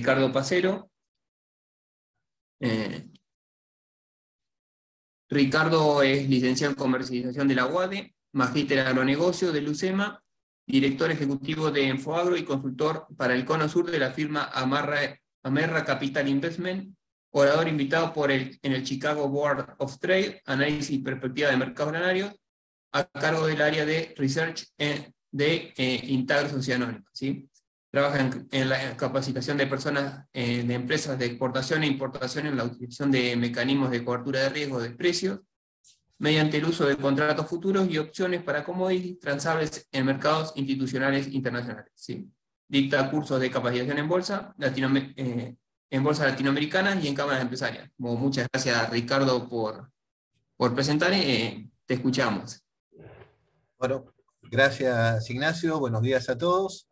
Ricardo Pacero. Eh, Ricardo es licenciado en comercialización de la UADE, magíster en agronegocio de Lucema, director ejecutivo de Enfoagro y consultor para el cono sur de la firma Amarra, Amerra Capital Investment, orador invitado por el, en el Chicago Board of Trade, análisis y perspectiva de Mercado granarios, a cargo del área de research eh, de eh, Intagro Integros ¿sí? Trabaja en la capacitación de personas eh, de empresas de exportación e importación en la utilización de mecanismos de cobertura de riesgo de precios mediante el uso de contratos futuros y opciones para ir transables en mercados institucionales internacionales. ¿sí? Dicta cursos de capacitación en bolsa, eh, en bolsa latinoamericana y en cámaras empresarias. muchas gracias, Ricardo, por, por presentar. Eh, te escuchamos. Bueno, gracias, Ignacio. Buenos días a todos.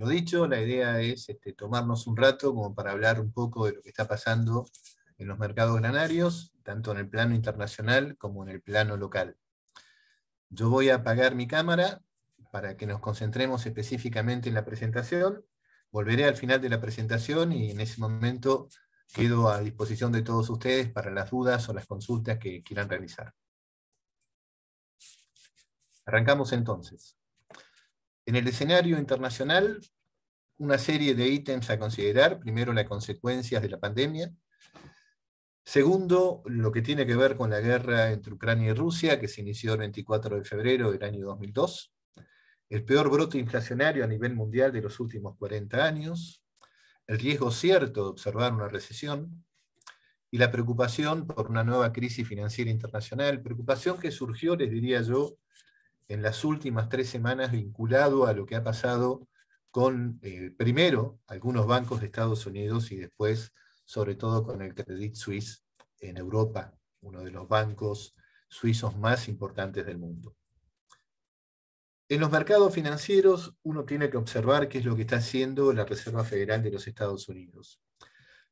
Lo dicho, la idea es este, tomarnos un rato como para hablar un poco de lo que está pasando en los mercados granarios, tanto en el plano internacional como en el plano local. Yo voy a apagar mi cámara para que nos concentremos específicamente en la presentación. Volveré al final de la presentación y en ese momento quedo a disposición de todos ustedes para las dudas o las consultas que quieran realizar. Arrancamos entonces. En el escenario internacional, una serie de ítems a considerar. Primero, las consecuencias de la pandemia. Segundo, lo que tiene que ver con la guerra entre Ucrania y Rusia, que se inició el 24 de febrero del año 2002. El peor brote inflacionario a nivel mundial de los últimos 40 años. El riesgo cierto de observar una recesión. Y la preocupación por una nueva crisis financiera internacional. Preocupación que surgió, les diría yo, en las últimas tres semanas vinculado a lo que ha pasado con eh, primero algunos bancos de Estados Unidos y después, sobre todo, con el Credit Suisse en Europa, uno de los bancos suizos más importantes del mundo. En los mercados financieros uno tiene que observar qué es lo que está haciendo la Reserva Federal de los Estados Unidos.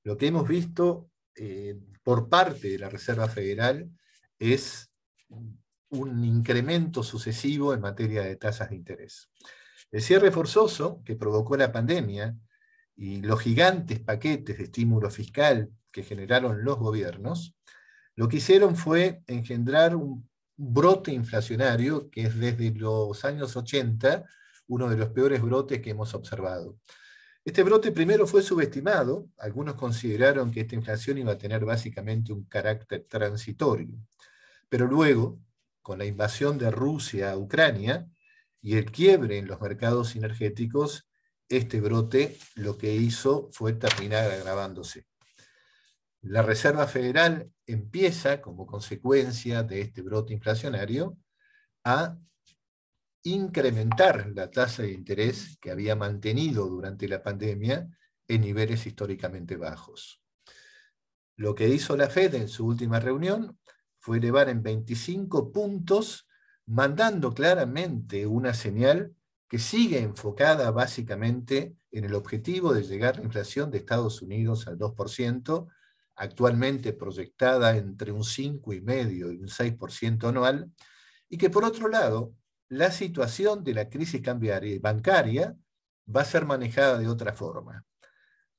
Lo que hemos visto eh, por parte de la Reserva Federal es un incremento sucesivo en materia de tasas de interés. El cierre forzoso que provocó la pandemia y los gigantes paquetes de estímulo fiscal que generaron los gobiernos, lo que hicieron fue engendrar un brote inflacionario que es desde los años 80 uno de los peores brotes que hemos observado. Este brote primero fue subestimado, algunos consideraron que esta inflación iba a tener básicamente un carácter transitorio, pero luego, con la invasión de Rusia a Ucrania, y el quiebre en los mercados energéticos, este brote lo que hizo fue terminar agravándose. La Reserva Federal empieza, como consecuencia de este brote inflacionario, a incrementar la tasa de interés que había mantenido durante la pandemia en niveles históricamente bajos. Lo que hizo la Fed en su última reunión fue elevar en 25 puntos mandando claramente una señal que sigue enfocada básicamente en el objetivo de llegar la inflación de Estados Unidos al 2%, actualmente proyectada entre un 5,5 y un 6% anual, y que por otro lado, la situación de la crisis cambiaria bancaria va a ser manejada de otra forma.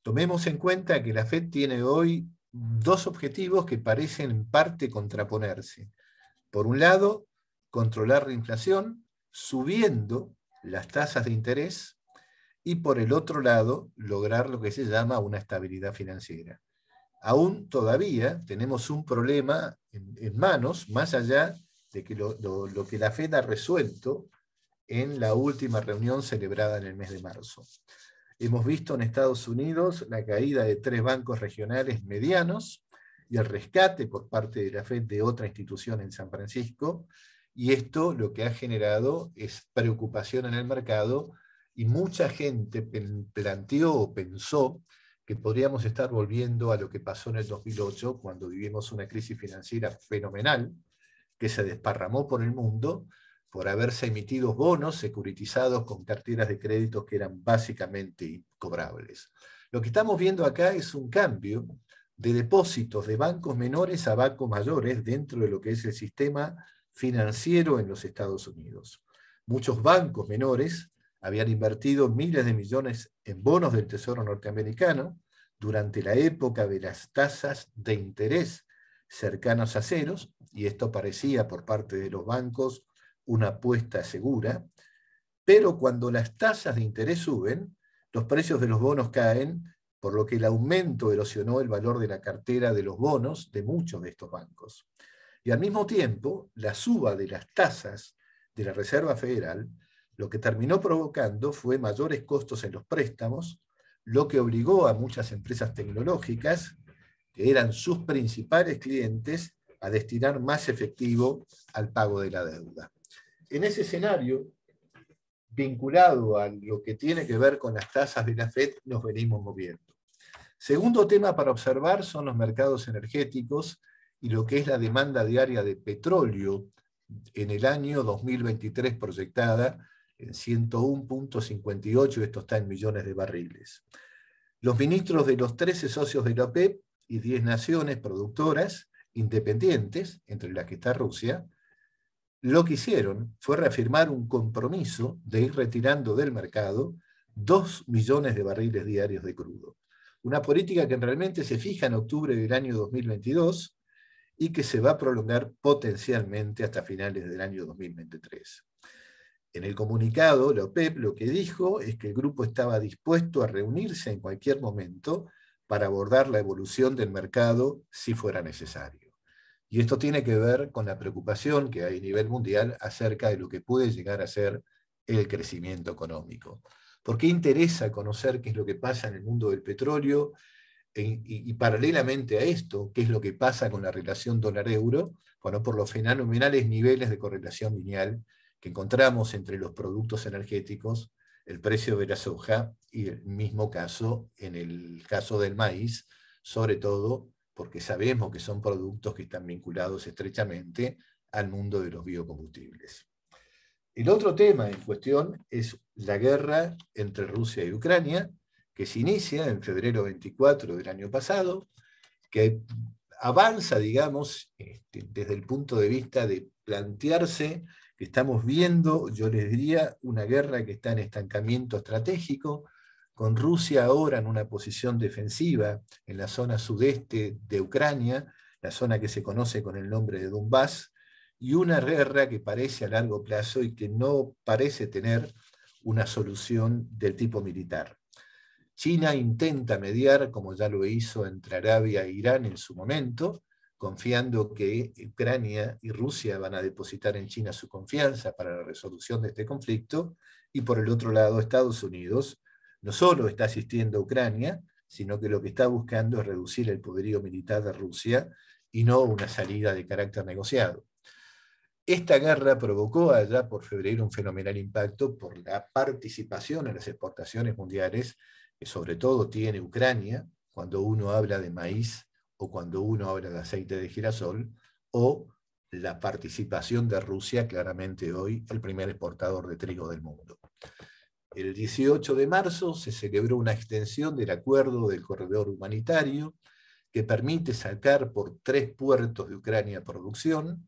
Tomemos en cuenta que la Fed tiene hoy dos objetivos que parecen en parte contraponerse. Por un lado, controlar la inflación subiendo las tasas de interés y por el otro lado lograr lo que se llama una estabilidad financiera. Aún todavía tenemos un problema en, manos, más allá de que lo que la Fed ha resuelto en la última reunión celebrada en el mes de marzo. Hemos visto en Estados Unidos la caída de tres bancos regionales medianos y el rescate por parte de la Fed de otra institución en San Francisco, y esto lo que ha generado es preocupación en el mercado y mucha gente planteó o pensó que podríamos estar volviendo a lo que pasó en el 2008, cuando vivimos una crisis financiera fenomenal, que se desparramó por el mundo por haberse emitido bonos securitizados con carteras de crédito que eran básicamente cobrables. Lo que estamos viendo acá es un cambio de depósitos de bancos menores a bancos mayores dentro de lo que es el sistema financiero en los Estados Unidos. Muchos bancos menores habían invertido miles de millones en bonos del Tesoro norteamericano durante la época de las tasas de interés cercanas a ceros, y esto parecía por parte de los bancos una apuesta segura, pero cuando las tasas de interés suben, los precios de los bonos caen, por lo que el aumento erosionó el valor de la cartera de los bonos de muchos de estos bancos. Y al mismo tiempo, la suba de las tasas de la Reserva Federal lo que terminó provocando fue mayores costos en los préstamos, lo que obligó a muchas empresas tecnológicas, que eran sus principales clientes, a destinar más efectivo al pago de la deuda. En ese escenario, vinculado a lo que tiene que ver con las tasas de la Fed, nos venimos moviendo. Segundo tema para observar son los mercados energéticos, y lo que es la demanda diaria de petróleo en el año 2023 proyectada en 101.58, esto está en millones de barriles. Los ministros de los 13 socios de la OPEP y 10 naciones productoras independientes, entre las que está Rusia, lo que hicieron fue reafirmar un compromiso de ir retirando del mercado 2 millones de barriles diarios de crudo. Una política que realmente se fija en octubre del año 2022 y que se va a prolongar potencialmente hasta finales del año 2023. En el comunicado, la OPEP e lo que dijo es que el grupo estaba dispuesto a reunirse en cualquier momento para abordar la evolución del mercado si fuera necesario. Y esto tiene que ver con la preocupación que hay a nivel mundial acerca de lo que puede llegar a ser el crecimiento económico. ¿Por qué interesa conocer qué es lo que pasa en el mundo del petróleo y, paralelamente a esto, qué es lo que pasa con la relación dólar-euro, bueno, por los fenomenales niveles de correlación lineal que encontramos entre los productos energéticos, el precio de la soja y el mismo caso en el caso del maíz, sobre todo porque sabemos que son productos que están vinculados estrechamente al mundo de los biocombustibles. El otro tema en cuestión es la guerra entre Rusia y Ucrania, que se inicia en febrero 24 del año pasado, que avanza, digamos, este, desde el punto de vista de plantearse que estamos viendo, yo les diría, una guerra que está en estancamiento estratégico, con Rusia ahora en una posición defensiva en la zona sudeste de Ucrania, la zona que se conoce con el nombre de Donbass, y una guerra que parece a largo plazo y que no parece tener una solución del tipo militar. China intenta mediar, como ya lo hizo entre Arabia e Irán en su momento, confiando que Ucrania y Rusia van a depositar en China su confianza para la resolución de este conflicto, y por el otro lado Estados Unidos no solo está asistiendo a Ucrania, sino que lo que está buscando es reducir el poderío militar de Rusia y no una salida de carácter negociado. Esta guerra provocó allá por febrero un fenomenal impacto por la participación en las exportaciones mundiales que sobre todo tiene Ucrania, cuando uno habla de maíz o cuando uno habla de aceite de girasol, o la participación de Rusia, claramente hoy el primer exportador de trigo del mundo. El 18 de marzo se celebró una extensión del acuerdo del corredor humanitario que permite sacar por tres puertos de Ucrania producción,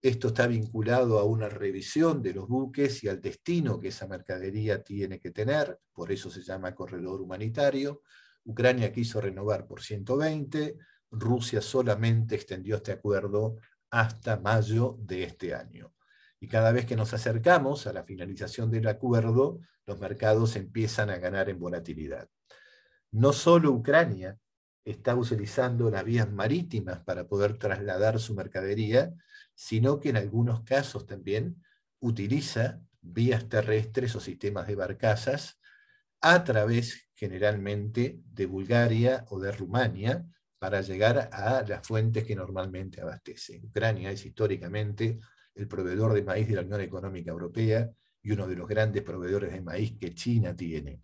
esto está vinculado a una revisión de los buques y al destino que esa mercadería tiene que tener, por eso se llama corredor humanitario. Ucrania quiso renovar por 120, Rusia solamente extendió este acuerdo hasta mayo de este año. Y cada vez que nos acercamos a la finalización del acuerdo, los mercados empiezan a ganar en volatilidad. No solo Ucrania está utilizando las vías marítimas para poder trasladar su mercadería, sino que en algunos casos también utiliza vías terrestres o sistemas de barcazas a través generalmente de Bulgaria o de Rumania para llegar a las fuentes que normalmente abastecen. Ucrania es históricamente el proveedor de maíz de la Unión Económica Europea y uno de los grandes proveedores de maíz que China tiene.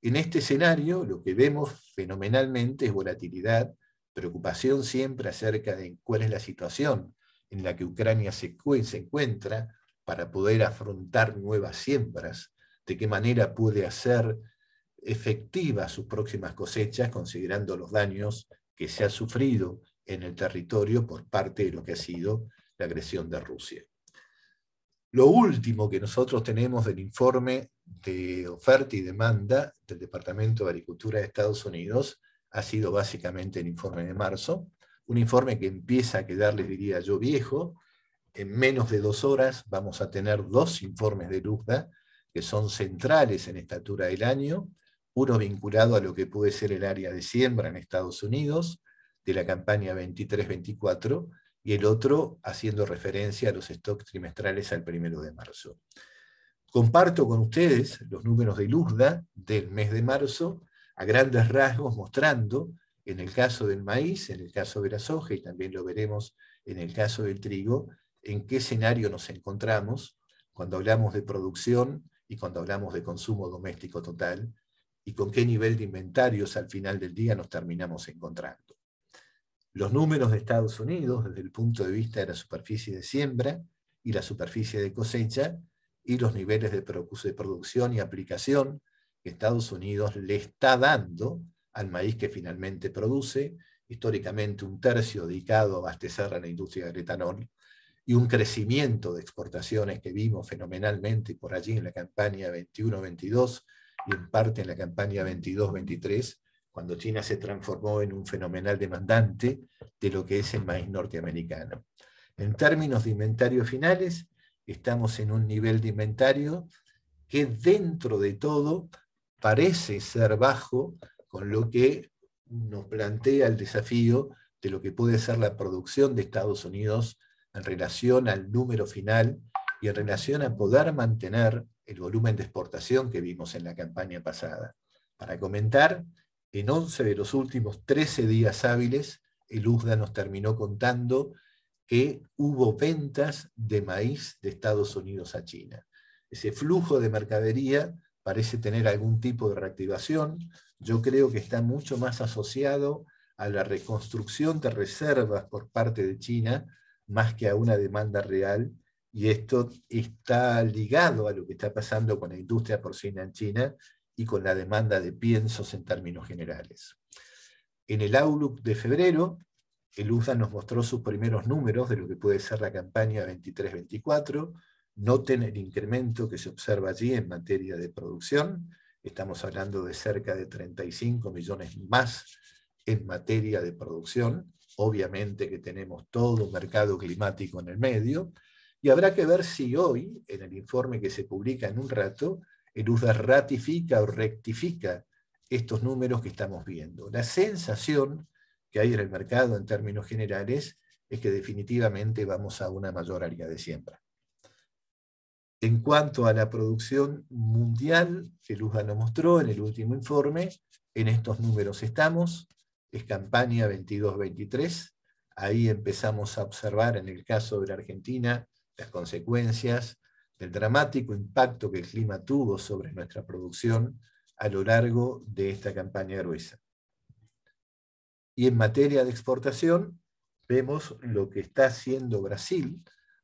En este escenario lo que vemos fenomenalmente es volatilidad, preocupación siempre acerca de cuál es la situación en la que Ucrania se, encuentra para poder afrontar nuevas siembras, de qué manera puede hacer efectivas sus próximas cosechas, considerando los daños que se ha sufrido en el territorio por parte de lo que ha sido la agresión de Rusia. Lo último que nosotros tenemos del informe de oferta y demanda del Departamento de Agricultura de Estados Unidos ha sido básicamente el informe de marzo, un informe que empieza a quedar, les diría yo, viejo. En menos de dos horas vamos a tener dos informes de Luzda que son centrales en estatura del año, uno vinculado a lo que puede ser el área de siembra en Estados Unidos, de la campaña 23-24, y el otro haciendo referencia a los stocks trimestrales al primero de marzo. Comparto con ustedes los números de Luzda del mes de marzo, a grandes rasgos mostrando en el caso del maíz, en el caso de la soja, y también lo veremos en el caso del trigo, en qué escenario nos encontramos cuando hablamos de producción y cuando hablamos de consumo doméstico total, y con qué nivel de inventarios al final del día nos terminamos encontrando. Los números de Estados Unidos desde el punto de vista de la superficie de siembra y la superficie de cosecha y los niveles de producción y aplicación que Estados Unidos le está dando al maíz que finalmente produce, históricamente un tercio dedicado a abastecer a la industria del etanol, y un crecimiento de exportaciones que vimos fenomenalmente por allí en la campaña 21-22 y en parte en la campaña 22-23, cuando China se transformó en un fenomenal demandante de lo que es el maíz norteamericano. En términos de inventarios finales, estamos en un nivel de inventario que dentro de todo parece ser bajo con lo que nos plantea el desafío de lo que puede ser la producción de Estados Unidos en relación al número final y en relación a poder mantener el volumen de exportación que vimos en la campaña pasada. Para comentar, en 11 de los últimos 13 días hábiles, el USDA nos terminó contando que hubo ventas de maíz de Estados Unidos a China. Ese flujo de mercadería parece tener algún tipo de reactivación, yo creo que está mucho más asociado a la reconstrucción de reservas por parte de China más que a una demanda real. Y esto está ligado a lo que está pasando con la industria porcina en China y con la demanda de piensos en términos generales. En el Outlook de febrero, el USDA nos mostró sus primeros números de lo que puede ser la campaña 23-24. Noten el incremento que se observa allí en materia de producción Estamos hablando de cerca de 35 millones más en materia de producción. Obviamente que tenemos todo un mercado climático en el medio. Y habrá que ver si hoy, en el informe que se publica en un rato, el USDA ratifica o rectifica estos números que estamos viendo. La sensación que hay en el mercado en términos generales es que definitivamente vamos a una mayor área de siembra en cuanto a la producción mundial, que Luzga lo mostró en el último informe, en estos números estamos, es campaña 22-23, ahí empezamos a observar en el caso de la Argentina las consecuencias del dramático impacto que el clima tuvo sobre nuestra producción a lo largo de esta campaña gruesa. Y en materia de exportación, vemos lo que está haciendo Brasil,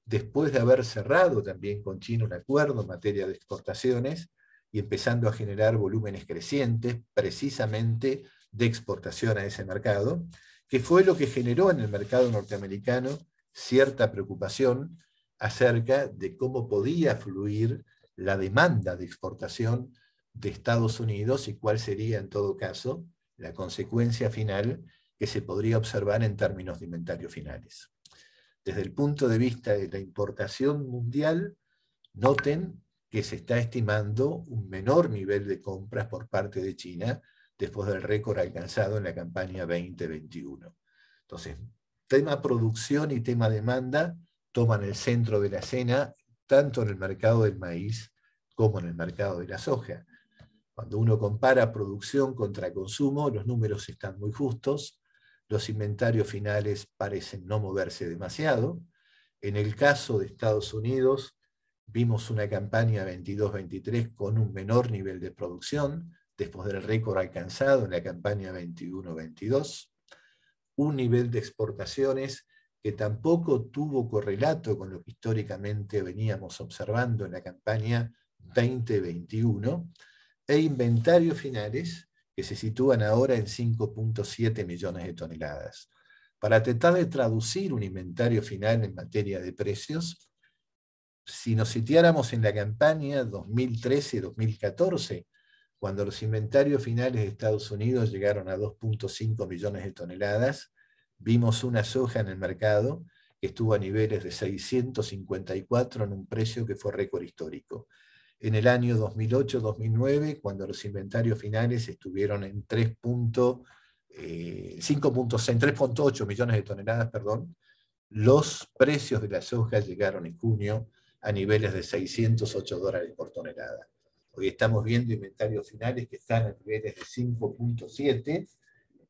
después de haber cerrado también con China un acuerdo en materia de exportaciones y empezando a generar volúmenes crecientes precisamente de exportación a ese mercado, que fue lo que generó en el mercado norteamericano cierta preocupación acerca de cómo podía fluir la demanda de exportación de Estados Unidos y cuál sería en todo caso la consecuencia final que se podría observar en términos de inventarios finales desde el punto de vista de la importación mundial, noten que se está estimando un menor nivel de compras por parte de China después del récord alcanzado en la campaña 2021. Entonces, tema producción y tema demanda toman el centro de la escena tanto en el mercado del maíz como en el mercado de la soja. Cuando uno compara producción contra consumo, los números están muy justos los inventarios finales parecen no moverse demasiado. En el caso de Estados Unidos, vimos una campaña 22-23 con un menor nivel de producción, después del récord alcanzado en la campaña 21-22, un nivel de exportaciones que tampoco tuvo correlato con lo que históricamente veníamos observando en la campaña 20-21. e inventarios finales que se sitúan ahora en 5.7 millones de toneladas. Para tratar de traducir un inventario final en materia de precios, si nos sitiáramos en la campaña 2013-2014, cuando los inventarios finales de Estados Unidos llegaron a 2.5 millones de toneladas, vimos una soja en el mercado que estuvo a niveles de 654 en un precio que fue récord histórico en el año 2008-2009, cuando los inventarios finales estuvieron en 3.8 eh, millones de toneladas, perdón, los precios de la soja llegaron en junio a niveles de 608 dólares por tonelada. Hoy estamos viendo inventarios finales que están a niveles de 5.7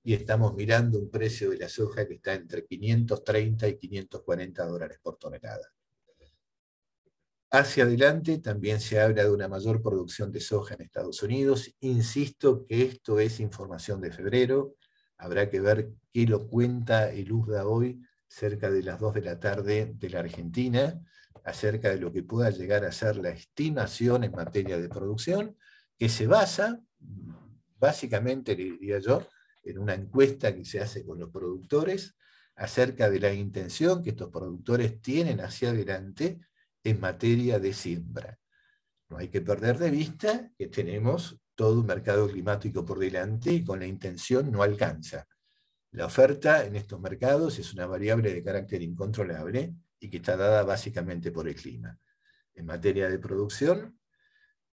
y estamos mirando un precio de la soja que está entre 530 y 540 dólares por tonelada. Hacia adelante también se habla de una mayor producción de soja en Estados Unidos. Insisto que esto es información de febrero. Habrá que ver qué lo cuenta el USDA hoy, cerca de las 2 de la tarde de la Argentina, acerca de lo que pueda llegar a ser la estimación en materia de producción, que se basa, básicamente, diría yo, en una encuesta que se hace con los productores acerca de la intención que estos productores tienen hacia adelante en materia de siembra. No hay que perder de vista que tenemos todo un mercado climático por delante y con la intención no alcanza. La oferta en estos mercados es una variable de carácter incontrolable y que está dada básicamente por el clima. En materia de producción,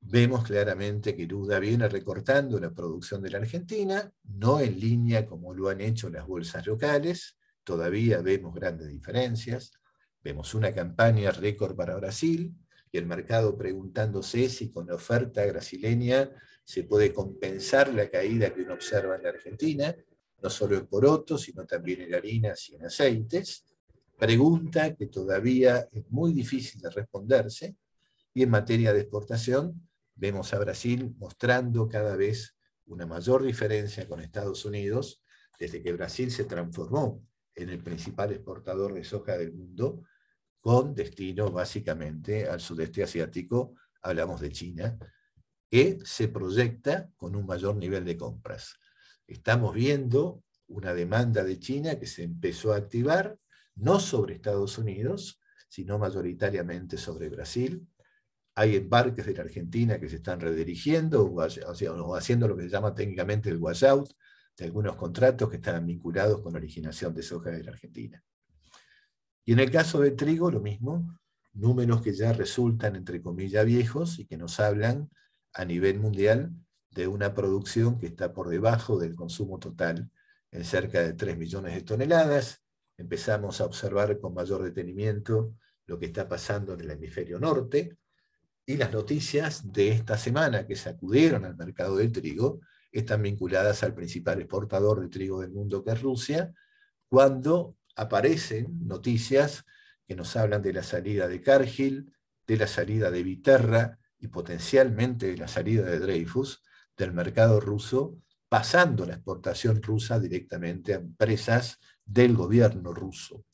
vemos claramente que Duda viene recortando la producción de la Argentina, no en línea como lo han hecho las bolsas locales, todavía vemos grandes diferencias. Vemos una campaña récord para Brasil y el mercado preguntándose si con la oferta brasileña se puede compensar la caída que uno observa en la Argentina, no solo en porotos, sino también en harinas y en aceites. Pregunta que todavía es muy difícil de responderse. Y en materia de exportación, vemos a Brasil mostrando cada vez una mayor diferencia con Estados Unidos desde que Brasil se transformó en el principal exportador de soja del mundo, con destino básicamente al sudeste asiático, hablamos de China, que se proyecta con un mayor nivel de compras. Estamos viendo una demanda de China que se empezó a activar, no sobre Estados Unidos, sino mayoritariamente sobre Brasil. Hay embarques de la Argentina que se están redirigiendo o, haciendo lo que se llama técnicamente el washout, de algunos contratos que estaban vinculados con la originación de soja de la Argentina. Y en el caso de trigo, lo mismo, números que ya resultan, entre comillas, viejos y que nos hablan a nivel mundial de una producción que está por debajo del consumo total en cerca de 3 millones de toneladas. Empezamos a observar con mayor detenimiento lo que está pasando en el hemisferio norte y las noticias de esta semana que sacudieron al mercado del trigo están vinculadas al principal exportador de trigo del mundo, que es Rusia, cuando aparecen noticias que nos hablan de la salida de Cargill, de la salida de Viterra y potencialmente de la salida de Dreyfus del mercado ruso, pasando la exportación rusa directamente a empresas del gobierno ruso.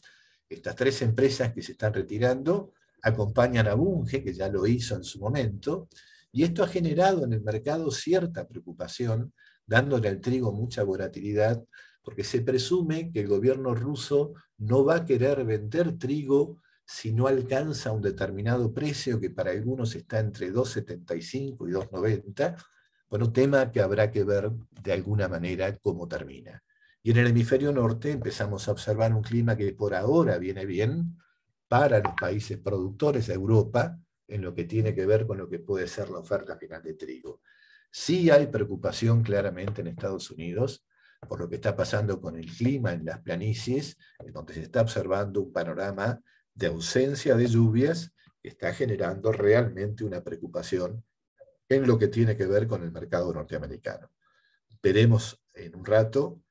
Estas tres empresas que se están retirando acompañan a Bunge, que ya lo hizo en su momento, y esto ha generado en el mercado cierta preocupación, dándole al trigo mucha volatilidad, porque se presume que el gobierno ruso no va a querer vender trigo si no alcanza un determinado precio que para algunos está entre 2,75 y 2,90, bueno, tema que habrá que ver de alguna manera cómo termina. Y en el hemisferio norte empezamos a observar un clima que por ahora viene bien para los países productores de Europa, en lo que tiene que ver con lo que puede ser la oferta final de trigo. Sí hay preocupación claramente en Estados Unidos por lo que está pasando con el clima en las planicies, en donde se está observando un panorama de ausencia de lluvias que está generando realmente una preocupación en lo que tiene que ver con el mercado norteamericano. Veremos en un rato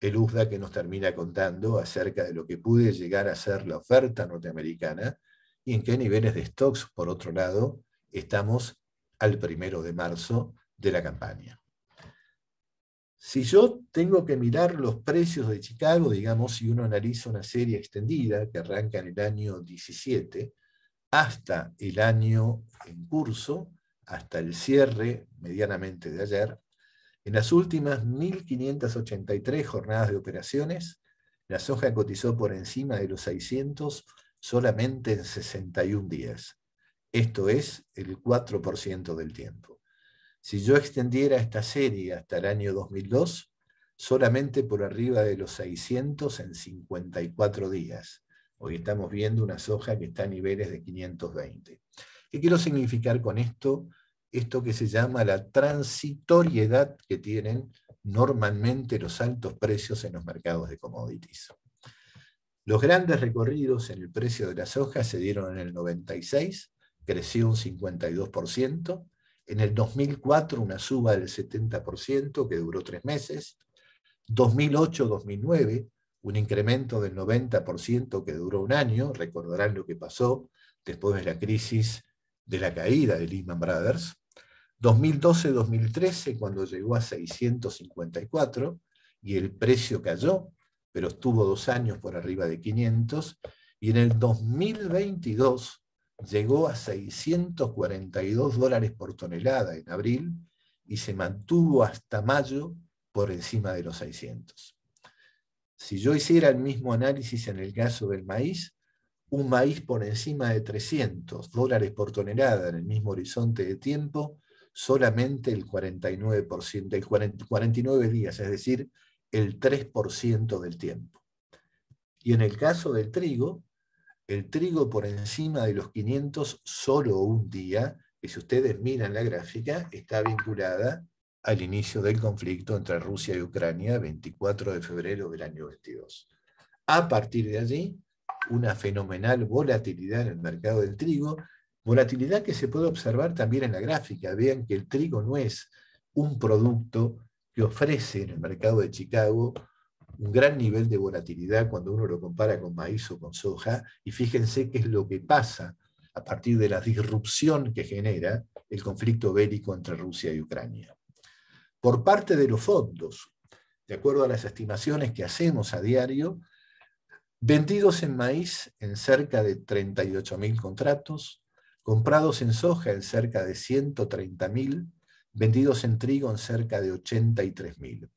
el USDA que nos termina contando acerca de lo que puede llegar a ser la oferta norteamericana y en qué niveles de stocks, por otro lado, estamos al primero de marzo de la campaña. Si yo tengo que mirar los precios de Chicago, digamos, si uno analiza una serie extendida que arranca en el año 17 hasta el año en curso, hasta el cierre medianamente de ayer, en las últimas 1.583 jornadas de operaciones, la soja cotizó por encima de los 600 solamente en 61 días. Esto es el 4% del tiempo. Si yo extendiera esta serie hasta el año 2002, solamente por arriba de los 600 en 54 días. Hoy estamos viendo una soja que está a niveles de 520. ¿Qué quiero significar con esto? Esto que se llama la transitoriedad que tienen normalmente los altos precios en los mercados de commodities. Los grandes recorridos en el precio de la soja se dieron en el 96, creció un 52%, en el 2004 una suba del 70% que duró tres meses, 2008-2009 un incremento del 90% que duró un año, recordarán lo que pasó después de la crisis de la caída de Lehman Brothers, 2012-2013 cuando llegó a 654 y el precio cayó pero estuvo dos años por arriba de 500, y en el 2022 llegó a 642 dólares por tonelada en abril y se mantuvo hasta mayo por encima de los 600. Si yo hiciera el mismo análisis en el caso del maíz, un maíz por encima de 300 dólares por tonelada en el mismo horizonte de tiempo, solamente el 49%, el 49 días, es decir, el 3% del tiempo. Y en el caso del trigo, el trigo por encima de los 500 solo un día, y si ustedes miran la gráfica, está vinculada al inicio del conflicto entre Rusia y Ucrania, 24 de febrero del año 22. A partir de allí, una fenomenal volatilidad en el mercado del trigo, volatilidad que se puede observar también en la gráfica. Vean que el trigo no es un producto que ofrece en el mercado de Chicago un gran nivel de volatilidad cuando uno lo compara con maíz o con soja, y fíjense qué es lo que pasa a partir de la disrupción que genera el conflicto bélico entre Rusia y Ucrania. Por parte de los fondos, de acuerdo a las estimaciones que hacemos a diario, vendidos en maíz en cerca de 38.000 contratos, comprados en soja en cerca de 130.000 vendidos en trigo en cerca de 83.000.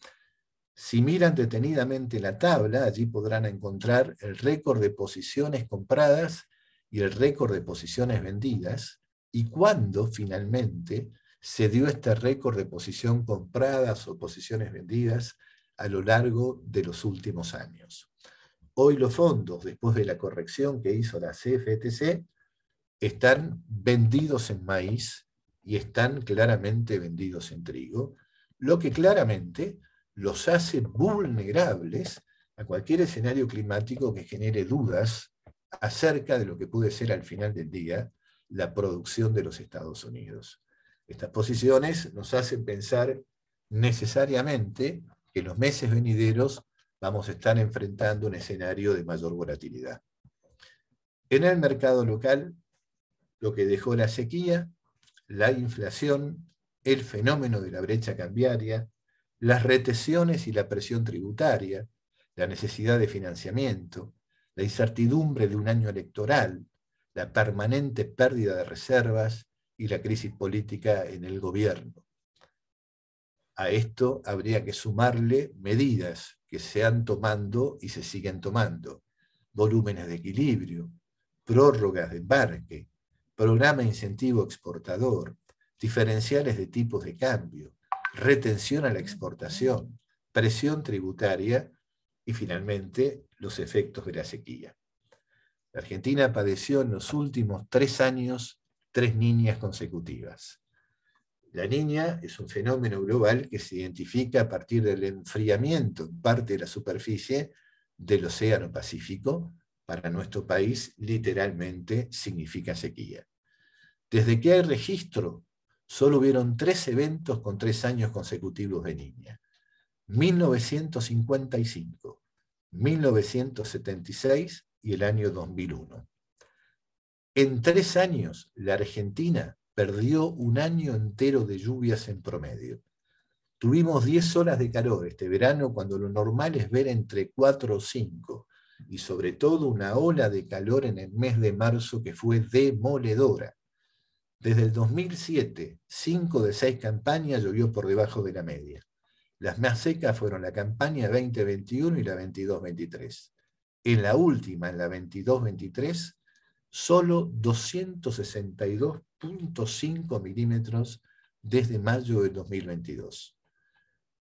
Si miran detenidamente la tabla, allí podrán encontrar el récord de posiciones compradas y el récord de posiciones vendidas, y cuándo finalmente se dio este récord de posición compradas o posiciones vendidas a lo largo de los últimos años. Hoy los fondos, después de la corrección que hizo la CFTC, están vendidos en maíz y están claramente vendidos en trigo, lo que claramente los hace vulnerables a cualquier escenario climático que genere dudas acerca de lo que puede ser al final del día la producción de los Estados Unidos. Estas posiciones nos hacen pensar necesariamente que en los meses venideros vamos a estar enfrentando un escenario de mayor volatilidad. En el mercado local, lo que dejó la sequía la inflación, el fenómeno de la brecha cambiaria, las retenciones y la presión tributaria, la necesidad de financiamiento, la incertidumbre de un año electoral, la permanente pérdida de reservas y la crisis política en el gobierno. A esto habría que sumarle medidas que se han tomando y se siguen tomando, volúmenes de equilibrio, prórrogas de embarque, programa incentivo exportador, diferenciales de tipos de cambio, retención a la exportación, presión tributaria y finalmente los efectos de la sequía. La Argentina padeció en los últimos tres años tres niñas consecutivas. La niña es un fenómeno global que se identifica a partir del enfriamiento en parte de la superficie del Océano Pacífico para nuestro país literalmente significa sequía. Desde que hay registro, solo hubieron tres eventos con tres años consecutivos de niña. 1955, 1976 y el año 2001. En tres años, la Argentina perdió un año entero de lluvias en promedio. Tuvimos 10 horas de calor este verano cuando lo normal es ver entre 4 o 5 y sobre todo una ola de calor en el mes de marzo que fue demoledora. Desde el 2007, cinco de seis campañas llovió por debajo de la media. Las más secas fueron la campaña 2021 y la 2223. En la última, en la 2223, solo 262.5 milímetros desde mayo del 2022.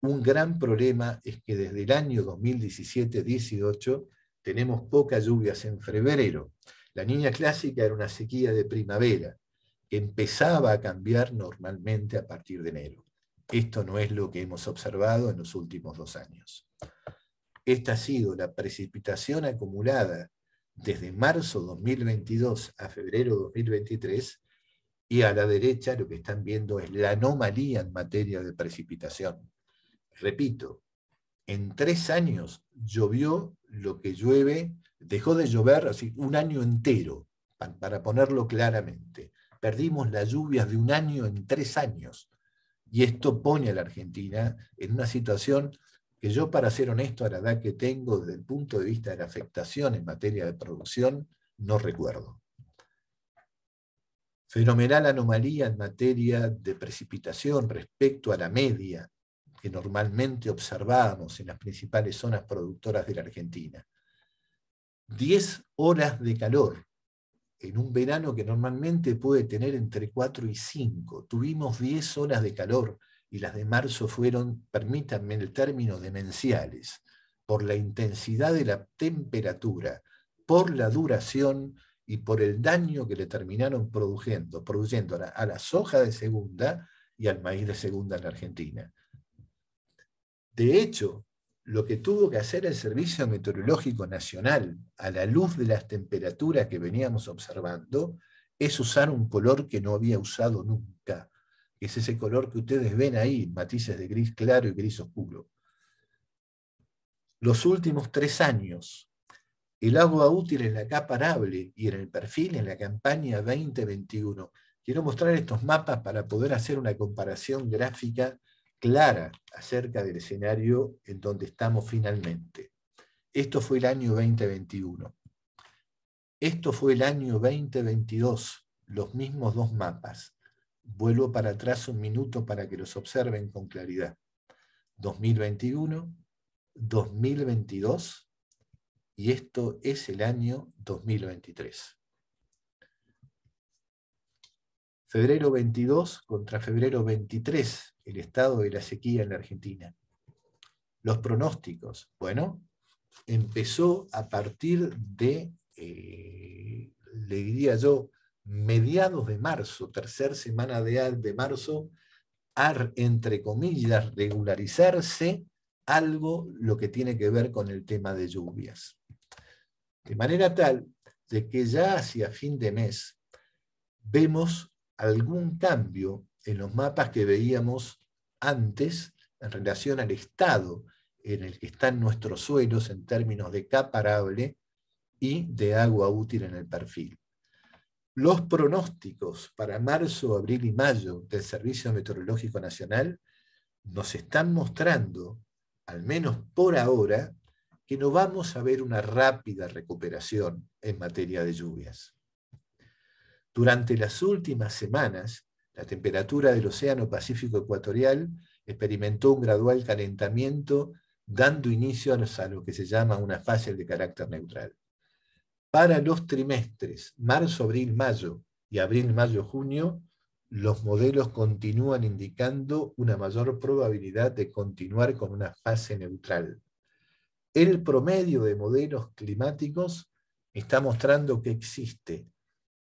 Un gran problema es que desde el año 2017-18 tenemos pocas lluvias en febrero. La niña clásica era una sequía de primavera que empezaba a cambiar normalmente a partir de enero. Esto no es lo que hemos observado en los últimos dos años. Esta ha sido la precipitación acumulada desde marzo 2022 a febrero 2023 y a la derecha lo que están viendo es la anomalía en materia de precipitación. Repito, en tres años llovió lo que llueve, dejó de llover así, un año entero, para ponerlo claramente. Perdimos las lluvias de un año en tres años. Y esto pone a la Argentina en una situación que yo, para ser honesto, a la edad que tengo, desde el punto de vista de la afectación en materia de producción, no recuerdo. Fenomenal anomalía en materia de precipitación respecto a la media que normalmente observábamos en las principales zonas productoras de la Argentina. 10 horas de calor en un verano que normalmente puede tener entre 4 y 5. Tuvimos 10 horas de calor y las de marzo fueron, permítanme el término, demenciales, por la intensidad de la temperatura, por la duración y por el daño que le terminaron produciendo, produciendo a la, a la soja de segunda y al maíz de segunda en la Argentina. De hecho, lo que tuvo que hacer el Servicio Meteorológico Nacional a la luz de las temperaturas que veníamos observando es usar un color que no había usado nunca, que es ese color que ustedes ven ahí, matices de gris claro y gris oscuro. Los últimos tres años, el agua útil en la capa arable y en el perfil en la campaña 2021. Quiero mostrar estos mapas para poder hacer una comparación gráfica clara acerca del escenario en donde estamos finalmente. Esto fue el año 2021. Esto fue el año 2022, los mismos dos mapas. Vuelvo para atrás un minuto para que los observen con claridad. 2021, 2022 y esto es el año 2023. Febrero 22 contra febrero 23 el estado de la sequía en la Argentina. Los pronósticos, bueno, empezó a partir de, eh, le diría yo, mediados de marzo, tercera semana de, de marzo, a, entre comillas, regularizarse algo lo que tiene que ver con el tema de lluvias. De manera tal de que ya hacia fin de mes vemos algún cambio en los mapas que veíamos antes en relación al estado en el que están nuestros suelos en términos de caparable y de agua útil en el perfil. Los pronósticos para marzo, abril y mayo del Servicio Meteorológico Nacional nos están mostrando, al menos por ahora, que no vamos a ver una rápida recuperación en materia de lluvias. Durante las últimas semanas, la temperatura del Océano Pacífico Ecuatorial experimentó un gradual calentamiento dando inicio a lo que se llama una fase de carácter neutral. Para los trimestres, marzo, abril, mayo y abril, mayo, junio, los modelos continúan indicando una mayor probabilidad de continuar con una fase neutral. El promedio de modelos climáticos está mostrando que existe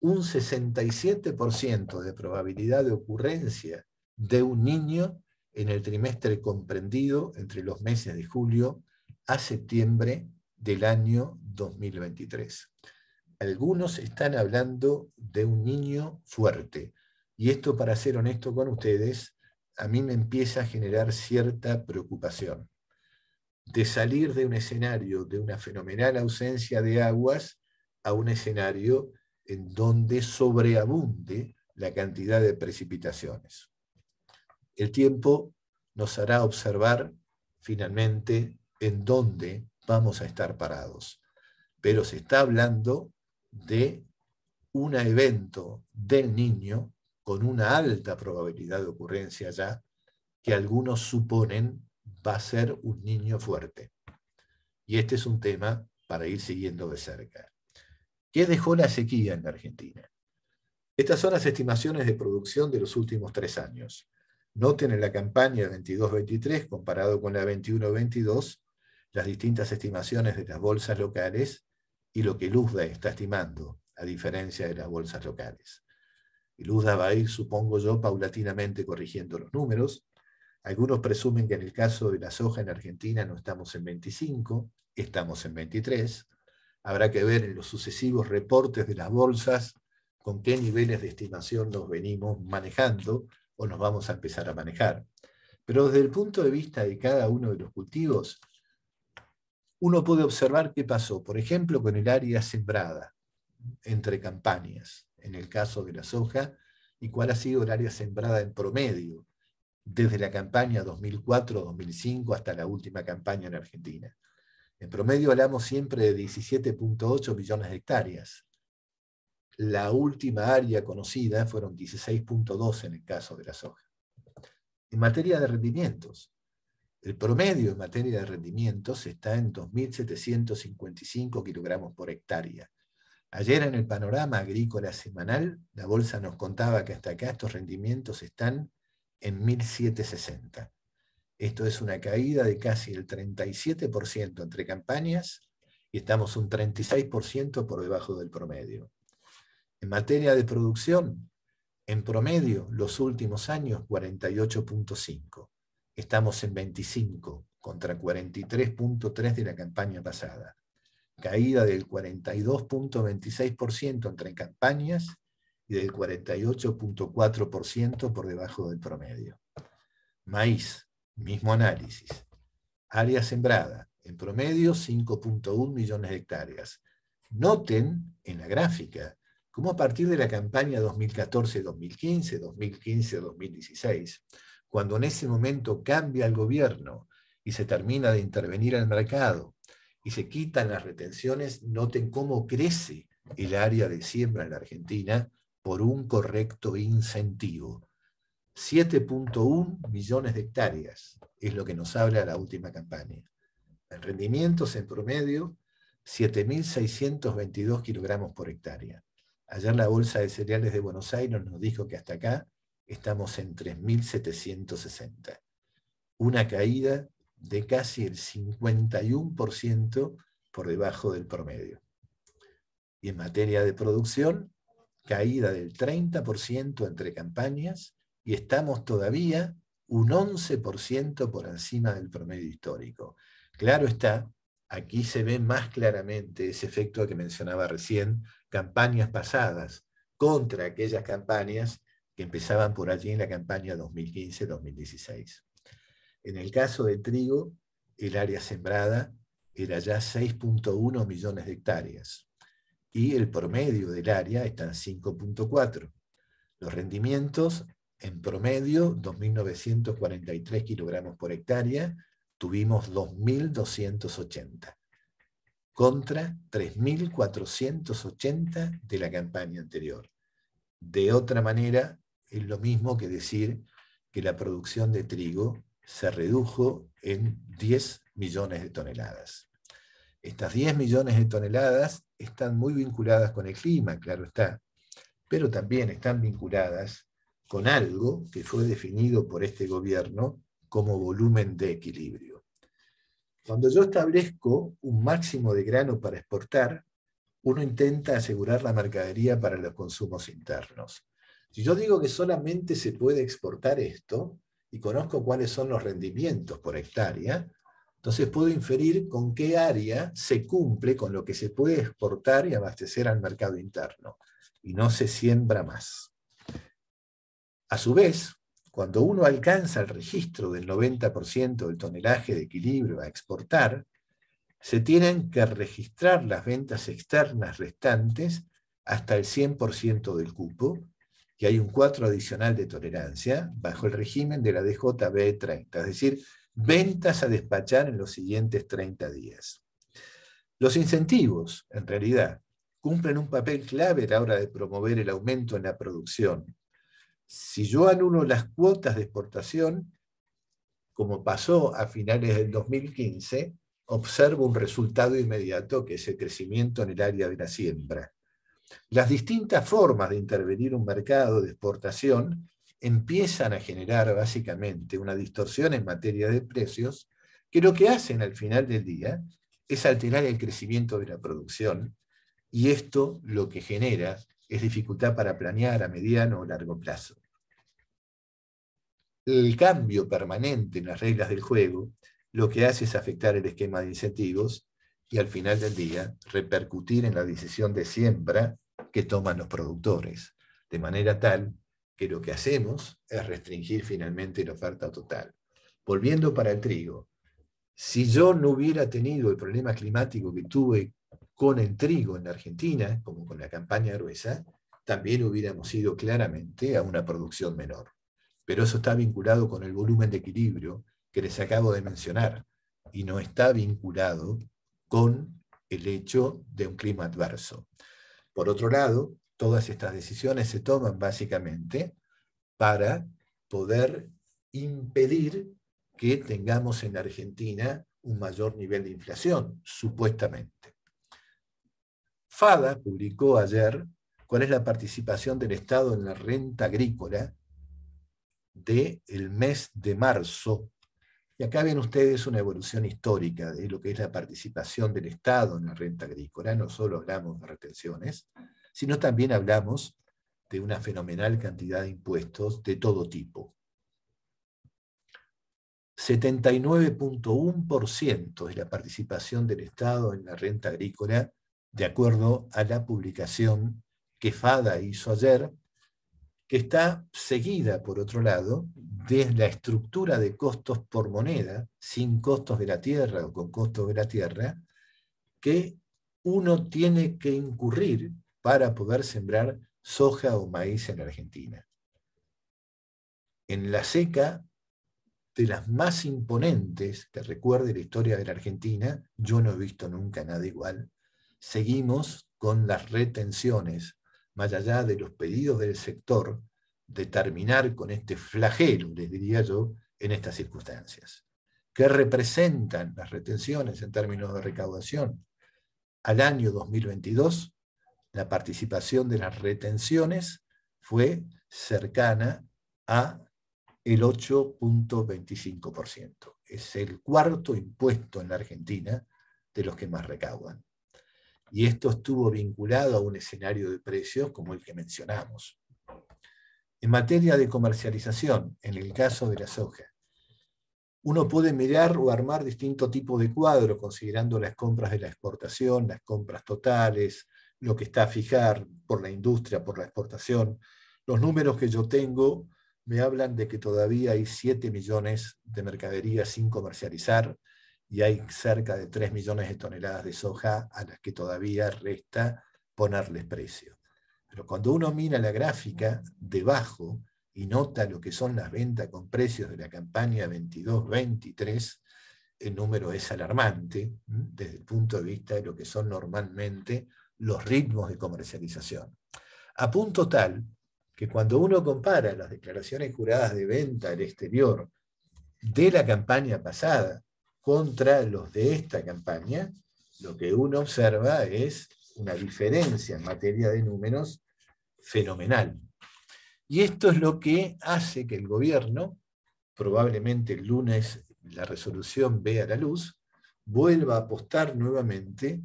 un 67% de probabilidad de ocurrencia de un niño en el trimestre comprendido entre los meses de julio a septiembre del año 2023. Algunos están hablando de un niño fuerte. Y esto, para ser honesto con ustedes, a mí me empieza a generar cierta preocupación. De salir de un escenario de una fenomenal ausencia de aguas a un escenario en donde sobreabunde la cantidad de precipitaciones. El tiempo nos hará observar finalmente en dónde vamos a estar parados. Pero se está hablando de un evento del niño con una alta probabilidad de ocurrencia ya, que algunos suponen va a ser un niño fuerte. Y este es un tema para ir siguiendo de cerca. ¿Qué dejó la sequía en Argentina. Estas son las estimaciones de producción de los últimos tres años. Noten en la campaña 22-23 comparado con la 21-22 las distintas estimaciones de las bolsas locales y lo que Luzda está estimando, a diferencia de las bolsas locales. Y Luzda va a ir, supongo yo, paulatinamente corrigiendo los números. Algunos presumen que en el caso de la soja en Argentina no estamos en 25, estamos en 23. Habrá que ver en los sucesivos reportes de las bolsas con qué niveles de estimación nos venimos manejando o nos vamos a empezar a manejar. Pero desde el punto de vista de cada uno de los cultivos, uno puede observar qué pasó, por ejemplo, con el área sembrada entre campañas, en el caso de la soja, y cuál ha sido el área sembrada en promedio desde la campaña 2004-2005 hasta la última campaña en Argentina. En promedio hablamos siempre de 17.8 millones de hectáreas. La última área conocida fueron 16.2 en el caso de la soja. En materia de rendimientos, el promedio en materia de rendimientos está en 2.755 kilogramos por hectárea. Ayer en el panorama agrícola semanal, la bolsa nos contaba que hasta acá estos rendimientos están en 1.760. Esto es una caída de casi el 37% entre campañas y estamos un 36% por debajo del promedio. En materia de producción, en promedio, los últimos años 48.5. Estamos en 25 contra 43.3 de la campaña pasada. Caída del 42.26% entre campañas y del 48.4% por debajo del promedio. Maíz, Mismo análisis. Área sembrada, en promedio 5.1 millones de hectáreas. Noten en la gráfica cómo a partir de la campaña 2014-2015, 2015-2016, cuando en ese momento cambia el gobierno y se termina de intervenir al mercado y se quitan las retenciones, noten cómo crece el área de siembra en la Argentina por un correcto incentivo. 7.1 millones de hectáreas, es lo que nos habla la última campaña. En rendimientos, en promedio, 7.622 kilogramos por hectárea. Ayer la Bolsa de Cereales de Buenos Aires nos dijo que hasta acá estamos en 3.760. Una caída de casi el 51% por debajo del promedio. Y en materia de producción, caída del 30% entre campañas y estamos todavía un 11% por encima del promedio histórico. Claro está, aquí se ve más claramente ese efecto que mencionaba recién, campañas pasadas contra aquellas campañas que empezaban por allí en la campaña 2015-2016. En el caso de trigo, el área sembrada era ya 6.1 millones de hectáreas y el promedio del área está en 5.4. Los rendimientos en promedio 2.943 kilogramos por hectárea, tuvimos 2.280, contra 3.480 de la campaña anterior. De otra manera, es lo mismo que decir que la producción de trigo se redujo en 10 millones de toneladas. Estas 10 millones de toneladas están muy vinculadas con el clima, claro está, pero también están vinculadas con algo que fue definido por este gobierno como volumen de equilibrio. Cuando yo establezco un máximo de grano para exportar, uno intenta asegurar la mercadería para los consumos internos. Si yo digo que solamente se puede exportar esto y conozco cuáles son los rendimientos por hectárea, entonces puedo inferir con qué área se cumple con lo que se puede exportar y abastecer al mercado interno. Y no se siembra más. A su vez, cuando uno alcanza el registro del 90% del tonelaje de equilibrio a exportar, se tienen que registrar las ventas externas restantes hasta el 100% del cupo, y hay un 4 adicional de tolerancia bajo el régimen de la DJB30, es decir, ventas a despachar en los siguientes 30 días. Los incentivos, en realidad, cumplen un papel clave a la hora de promover el aumento en la producción, si yo anulo las cuotas de exportación, como pasó a finales del 2015, observo un resultado inmediato que es el crecimiento en el área de la siembra. Las distintas formas de intervenir un mercado de exportación empiezan a generar básicamente una distorsión en materia de precios que lo que hacen al final del día es alterar el crecimiento de la producción y esto lo que genera es dificultad para planear a mediano o largo plazo. El cambio permanente en las reglas del juego lo que hace es afectar el esquema de incentivos y al final del día repercutir en la decisión de siembra que toman los productores, de manera tal que lo que hacemos es restringir finalmente la oferta total. Volviendo para el trigo, si yo no hubiera tenido el problema climático que tuve con el trigo en Argentina, como con la campaña gruesa, también hubiéramos ido claramente a una producción menor. Pero eso está vinculado con el volumen de equilibrio que les acabo de mencionar y no está vinculado con el hecho de un clima adverso. Por otro lado, todas estas decisiones se toman básicamente para poder impedir que tengamos en Argentina un mayor nivel de inflación, supuestamente. FADA publicó ayer cuál es la participación del Estado en la renta agrícola del el mes de marzo. Y acá ven ustedes una evolución histórica de lo que es la participación del Estado en la renta agrícola. No solo hablamos de retenciones, sino también hablamos de una fenomenal cantidad de impuestos de todo tipo. 79.1% de la participación del Estado en la renta agrícola de acuerdo a la publicación que FADA hizo ayer, que está seguida, por otro lado, de la estructura de costos por moneda, sin costos de la tierra o con costos de la tierra, que uno tiene que incurrir para poder sembrar soja o maíz en Argentina. En la seca, de las más imponentes que recuerde la historia de la Argentina, yo no he visto nunca nada igual, seguimos con las retenciones, más allá de los pedidos del sector, de terminar con este flagelo, les diría yo, en estas circunstancias. ¿Qué representan las retenciones en términos de recaudación? Al año 2022, la participación de las retenciones fue cercana a el 8.25%. Es el cuarto impuesto en la Argentina de los que más recaudan y esto estuvo vinculado a un escenario de precios como el que mencionamos. En materia de comercialización, en el caso de la soja, uno puede mirar o armar distinto tipo de cuadro considerando las compras de la exportación, las compras totales, lo que está a fijar por la industria, por la exportación. Los números que yo tengo me hablan de que todavía hay 7 millones de mercaderías sin comercializar, y hay cerca de 3 millones de toneladas de soja a las que todavía resta ponerles precio. Pero cuando uno mira la gráfica debajo y nota lo que son las ventas con precios de la campaña 22-23, el número es alarmante desde el punto de vista de lo que son normalmente los ritmos de comercialización. A punto tal que cuando uno compara las declaraciones juradas de venta al exterior de la campaña pasada contra los de esta campaña, lo que uno observa es una diferencia en materia de números fenomenal. Y esto es lo que hace que el gobierno, probablemente el lunes la resolución vea la luz, vuelva a apostar nuevamente,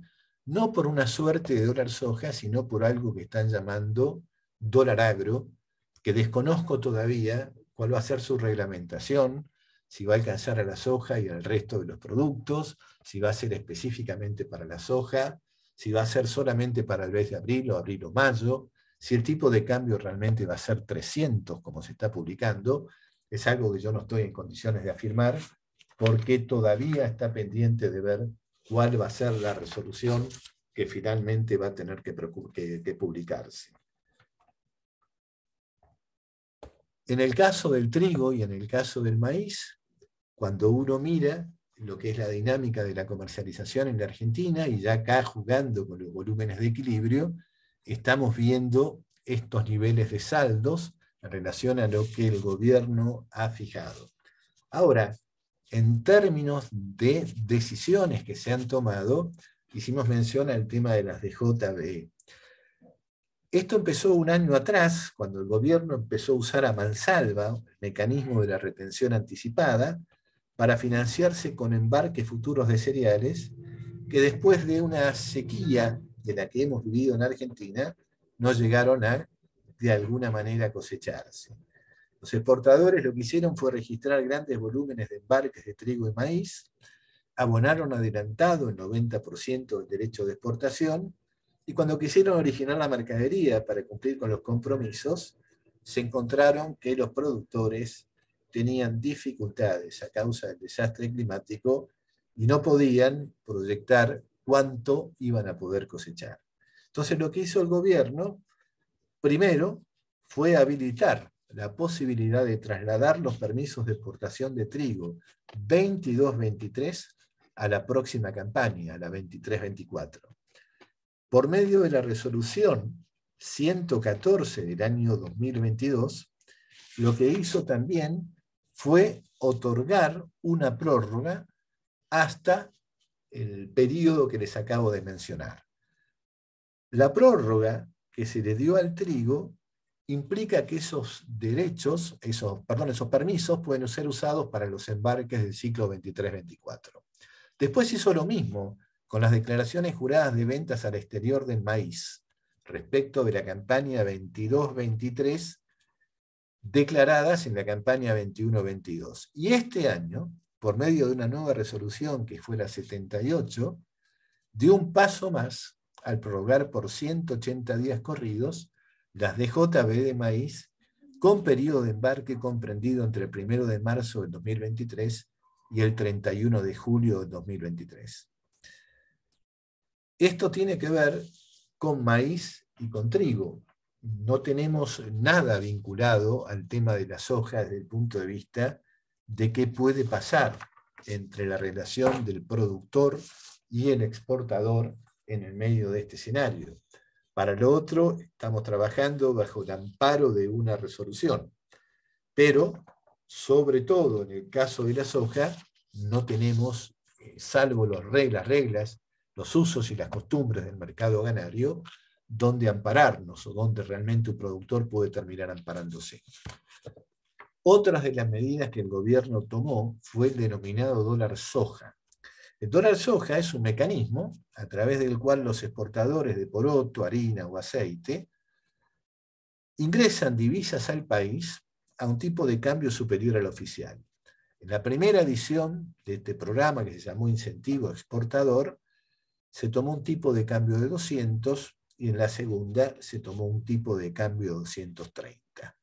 no por una suerte de dólar soja, sino por algo que están llamando dólar agro, que desconozco todavía cuál va a ser su reglamentación, si va a alcanzar a la soja y al resto de los productos, si va a ser específicamente para la soja, si va a ser solamente para el mes de abril o abril o mayo, si el tipo de cambio realmente va a ser 300 como se está publicando, es algo que yo no estoy en condiciones de afirmar porque todavía está pendiente de ver cuál va a ser la resolución que finalmente va a tener que, que publicarse. En el caso del trigo y en el caso del maíz, cuando uno mira lo que es la dinámica de la comercialización en la Argentina, y ya acá jugando con los volúmenes de equilibrio, estamos viendo estos niveles de saldos en relación a lo que el gobierno ha fijado. Ahora, en términos de decisiones que se han tomado, hicimos mención al tema de las JBE. Esto empezó un año atrás, cuando el gobierno empezó a usar a mansalva el mecanismo de la retención anticipada, para financiarse con embarques futuros de cereales, que después de una sequía de la que hemos vivido en Argentina, no llegaron a, de alguna manera, cosecharse. Los exportadores lo que hicieron fue registrar grandes volúmenes de embarques de trigo y maíz, abonaron adelantado el 90% del derecho de exportación, y cuando quisieron originar la mercadería para cumplir con los compromisos, se encontraron que los productores tenían dificultades a causa del desastre climático y no podían proyectar cuánto iban a poder cosechar. Entonces lo que hizo el gobierno, primero, fue habilitar la posibilidad de trasladar los permisos de exportación de trigo 22-23 a la próxima campaña, a la 23-24. Por medio de la resolución 114 del año 2022, lo que hizo también fue otorgar una prórroga hasta el periodo que les acabo de mencionar. La prórroga que se le dio al trigo implica que esos derechos, esos, perdón, esos permisos pueden ser usados para los embarques del ciclo 23-24. Después hizo lo mismo con las declaraciones juradas de ventas al exterior del maíz respecto de la campaña 22-23 declaradas en la campaña 21-22. Y este año, por medio de una nueva resolución que fue la 78, dio un paso más al prorrogar por 180 días corridos las DJB de maíz con periodo de embarque comprendido entre el 1 de marzo del 2023 y el 31 de julio del 2023. Esto tiene que ver con maíz y con trigo, no tenemos nada vinculado al tema de la soja desde el punto de vista de qué puede pasar entre la relación del productor y el exportador en el medio de este escenario. Para lo otro, estamos trabajando bajo el amparo de una resolución, pero sobre todo en el caso de la soja, no tenemos, eh, salvo las reglas, reglas, los usos y las costumbres del mercado ganario, dónde ampararnos o dónde realmente un productor puede terminar amparándose. Otras de las medidas que el gobierno tomó fue el denominado dólar soja. El dólar soja es un mecanismo a través del cual los exportadores de poroto, harina o aceite ingresan divisas al país a un tipo de cambio superior al oficial. En la primera edición de este programa, que se llamó Incentivo Exportador, se tomó un tipo de cambio de 200 y en la segunda se tomó un tipo de cambio de 230.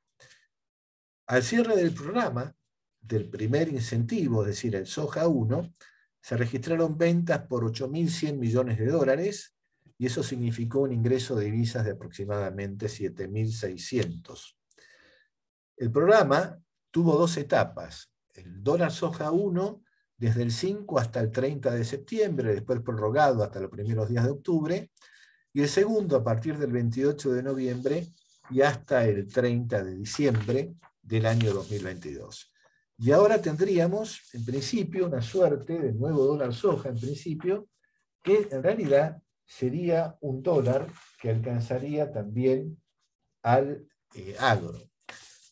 Al cierre del programa, del primer incentivo, es decir, el soja 1, se registraron ventas por 8.100 millones de dólares y eso significó un ingreso de divisas de aproximadamente 7.600. El programa tuvo dos etapas, el dólar soja 1 desde el 5 hasta el 30 de septiembre, después prorrogado hasta los primeros días de octubre, y el segundo a partir del 28 de noviembre y hasta el 30 de diciembre del año 2022. Y ahora tendríamos, en principio, una suerte de nuevo dólar soja, en principio, que en realidad sería un dólar que alcanzaría también al eh, agro.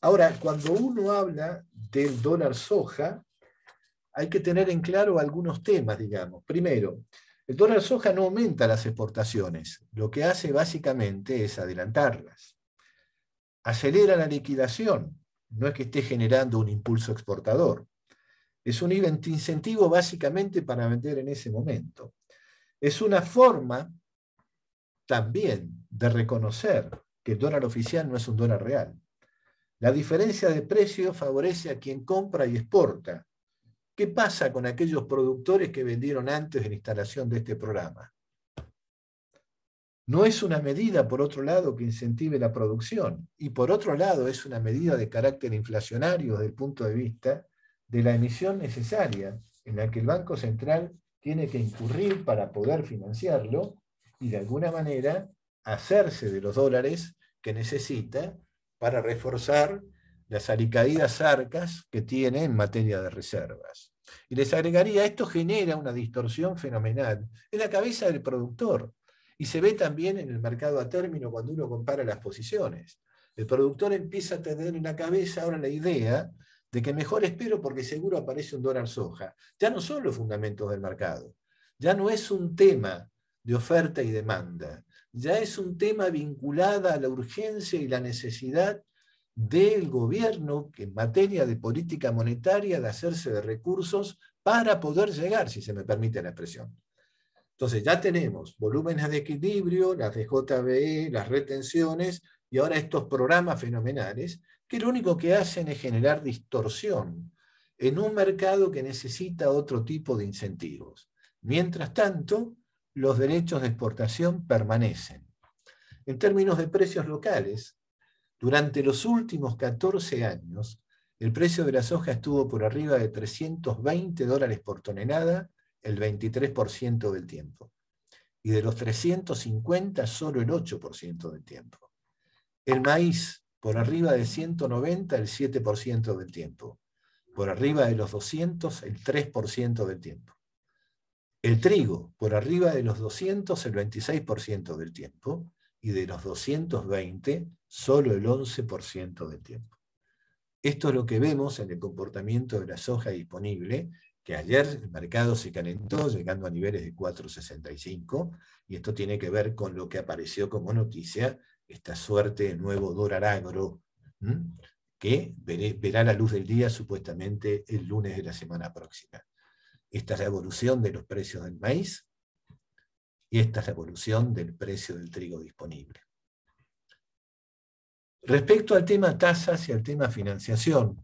Ahora, cuando uno habla del dólar soja, hay que tener en claro algunos temas, digamos. Primero, el dólar soja no aumenta las exportaciones, lo que hace básicamente es adelantarlas. Acelera la liquidación, no es que esté generando un impulso exportador. Es un incentivo básicamente para vender en ese momento. Es una forma también de reconocer que el dólar oficial no es un dólar real. La diferencia de precio favorece a quien compra y exporta, ¿Qué pasa con aquellos productores que vendieron antes de la instalación de este programa? No es una medida, por otro lado, que incentive la producción y, por otro lado, es una medida de carácter inflacionario desde el punto de vista de la emisión necesaria en la que el Banco Central tiene que incurrir para poder financiarlo y, de alguna manera, hacerse de los dólares que necesita para reforzar las alicaídas arcas que tiene en materia de reservas. Y les agregaría, esto genera una distorsión fenomenal en la cabeza del productor. Y se ve también en el mercado a término cuando uno compara las posiciones. El productor empieza a tener en la cabeza ahora la idea de que mejor espero porque seguro aparece un dólar soja. Ya no son los fundamentos del mercado, ya no es un tema de oferta y demanda, ya es un tema vinculado a la urgencia y la necesidad del gobierno en materia de política monetaria, de hacerse de recursos para poder llegar, si se me permite la expresión. Entonces ya tenemos volúmenes de equilibrio, las de JBE, las retenciones y ahora estos programas fenomenales que lo único que hacen es generar distorsión en un mercado que necesita otro tipo de incentivos. Mientras tanto, los derechos de exportación permanecen. En términos de precios locales, durante los últimos 14 años, el precio de la soja estuvo por arriba de 320 dólares por tonelada el 23% del tiempo. Y de los 350, solo el 8% del tiempo. El maíz, por arriba de 190, el 7% del tiempo. Por arriba de los 200, el 3% del tiempo. El trigo, por arriba de los 200, el 26% del tiempo y de los 220, solo el 11% del tiempo. Esto es lo que vemos en el comportamiento de la soja disponible, que ayer el mercado se calentó llegando a niveles de 4,65, y esto tiene que ver con lo que apareció como noticia, esta suerte de nuevo dólar agro, que verá la luz del día supuestamente el lunes de la semana próxima. Esta es la evolución de los precios del maíz, y esta es la evolución del precio del trigo disponible. Respecto al tema tasas y al tema financiación,